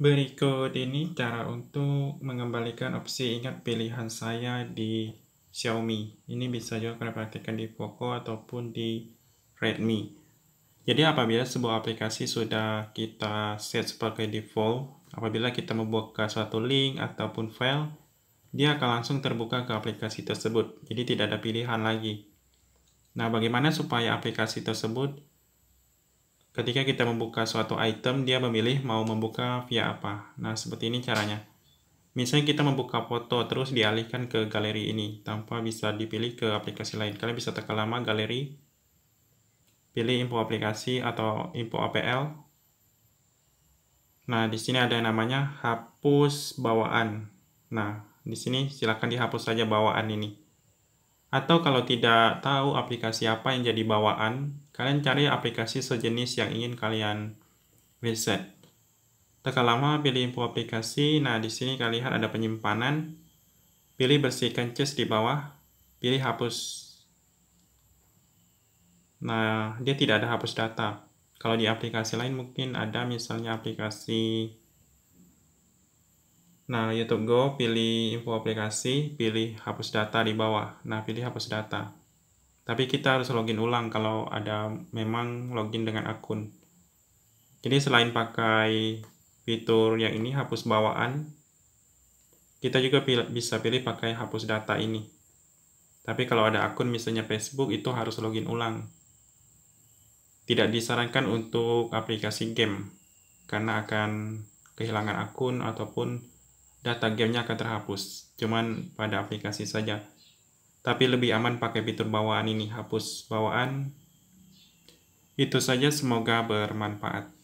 Berikut ini cara untuk mengembalikan opsi ingat pilihan saya di Xiaomi. Ini bisa juga kalian praktikkan di Poco ataupun di Redmi. Jadi apabila sebuah aplikasi sudah kita set sebagai default, apabila kita membuka suatu link ataupun file, dia akan langsung terbuka ke aplikasi tersebut. Jadi tidak ada pilihan lagi. Nah, bagaimana supaya aplikasi tersebut Ketika kita membuka suatu item, dia memilih mau membuka via apa. Nah, seperti ini caranya. Misalnya kita membuka foto, terus dialihkan ke galeri ini, tanpa bisa dipilih ke aplikasi lain. Kalian bisa tekan lama galeri, pilih info aplikasi atau info APL. Nah, di sini ada yang namanya hapus bawaan. Nah, di sini silahkan dihapus saja bawaan ini. Atau kalau tidak tahu aplikasi apa yang jadi bawaan, kalian cari aplikasi sejenis yang ingin kalian reset. Tekan lama, pilih info aplikasi. Nah, di sini kalian lihat ada penyimpanan. Pilih bersihkan cache di bawah. Pilih hapus. Nah, dia tidak ada hapus data. Kalau di aplikasi lain mungkin ada misalnya aplikasi Nah, YouTube Go pilih info aplikasi, pilih hapus data di bawah. Nah, pilih hapus data. Tapi kita harus login ulang kalau ada memang login dengan akun. Jadi selain pakai fitur yang ini hapus bawaan, kita juga pilih, bisa pilih pakai hapus data ini. Tapi kalau ada akun misalnya Facebook itu harus login ulang. Tidak disarankan untuk aplikasi game karena akan kehilangan akun ataupun data gamenya akan terhapus, cuman pada aplikasi saja. Tapi lebih aman pakai fitur bawaan ini, hapus bawaan. Itu saja, semoga bermanfaat.